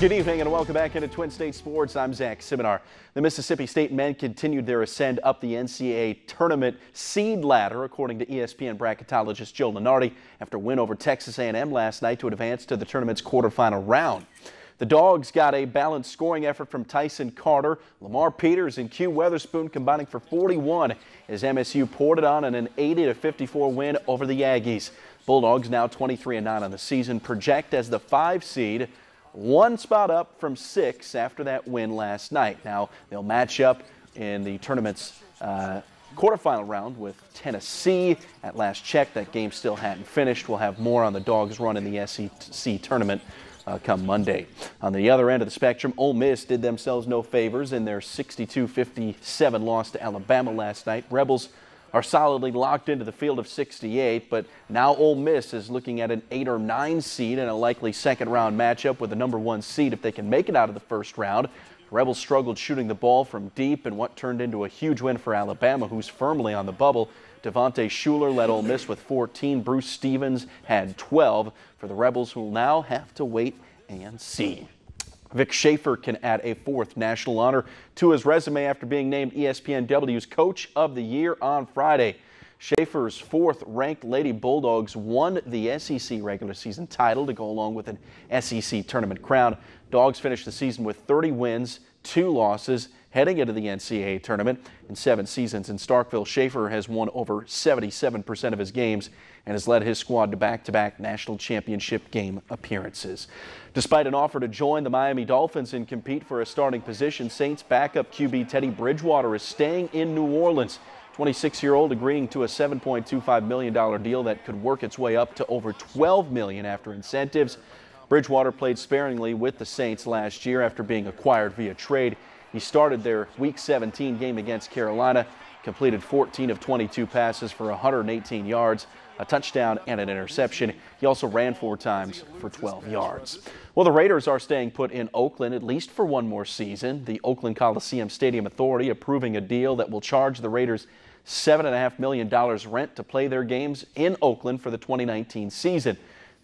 Good evening and welcome back into Twin State Sports. I'm Zach Seminar. The Mississippi State men continued their ascend up the NCAA tournament seed ladder, according to ESPN bracketologist Jill Lenardi, after a win over Texas A&M last night to advance to the tournament's quarterfinal round. The Dogs got a balanced scoring effort from Tyson Carter, Lamar Peters, and Q Weatherspoon combining for 41 as MSU poured it on in an 80-54 win over the Aggies. Bulldogs now 23-9 on the season project as the five seed one spot up from six after that win last night. Now they'll match up in the tournament's uh, quarterfinal round with Tennessee. At last check, that game still hadn't finished. We'll have more on the Dogs' run in the SEC tournament. Uh, come Monday. On the other end of the spectrum, Ole Miss did themselves no favors in their 62 57 loss to Alabama last night. Rebels are solidly locked into the field of 68, but now Ole Miss is looking at an 8 or 9 seed in a likely second round matchup with the number 1 seed if they can make it out of the first round. Rebels struggled shooting the ball from deep in what turned into a huge win for Alabama, who's firmly on the bubble. Devonte Schuler led Ole Miss with 14. Bruce Stevens had 12 for the Rebels, who will now have to wait and see. Vic Schaefer can add a fourth national honor to his resume after being named ESPNW's Coach of the Year on Friday. Schaefer's fourth ranked Lady Bulldogs won the SEC regular season title to go along with an SEC tournament crown. Dogs finished the season with 30 wins, two losses, heading into the NCAA tournament. In seven seasons in Starkville, Schaefer has won over 77% of his games and has led his squad to back-to-back national championship game appearances. Despite an offer to join the Miami Dolphins and compete for a starting position, Saints backup QB Teddy Bridgewater is staying in New Orleans. 26-year-old agreeing to a $7.25 million deal that could work its way up to over $12 million after incentives. Bridgewater played sparingly with the Saints last year after being acquired via trade. He started their Week 17 game against Carolina, completed 14 of 22 passes for 118 yards, a touchdown, and an interception. He also ran four times for 12 yards. Well, the Raiders are staying put in Oakland at least for one more season. The Oakland Coliseum Stadium Authority approving a deal that will charge the Raiders $7.5 million rent to play their games in Oakland for the 2019 season.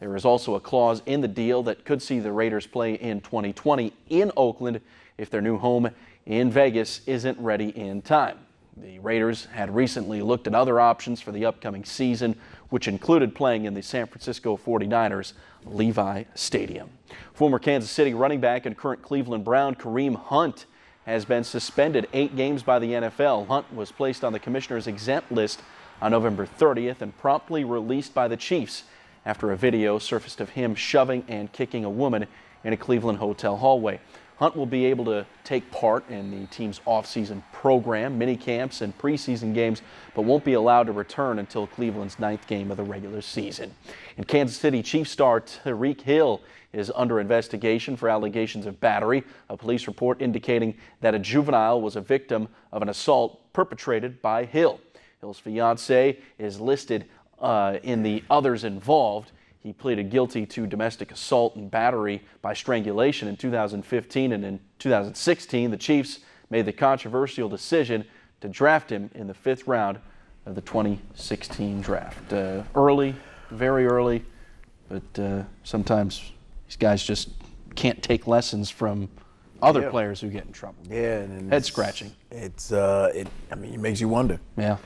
There is also a clause in the deal that could see the Raiders play in 2020 in Oakland if their new home in Vegas isn't ready in time. The Raiders had recently looked at other options for the upcoming season, which included playing in the San Francisco 49ers Levi Stadium. Former Kansas City running back and current Cleveland Brown Kareem Hunt has been suspended eight games by the NFL. Hunt was placed on the commissioner's exempt list on November 30th and promptly released by the Chiefs after a video surfaced of him shoving and kicking a woman in a Cleveland hotel hallway. Hunt will be able to take part in the team's offseason program, mini camps, and preseason games, but won't be allowed to return until Cleveland's ninth game of the regular season. And Kansas City Chiefs star Tariq Hill is under investigation for allegations of battery, a police report indicating that a juvenile was a victim of an assault perpetrated by Hill. Hill's fiance is listed uh, in the others involved. He pleaded guilty to domestic assault and battery by strangulation in 2015, and in 2016, the Chiefs made the controversial decision to draft him in the fifth round of the 2016 draft. Uh, early, very early, but uh, sometimes these guys just can't take lessons from other yeah. players who get in trouble. Yeah, and head it's, scratching. It's uh, it. I mean, it makes you wonder. Yeah.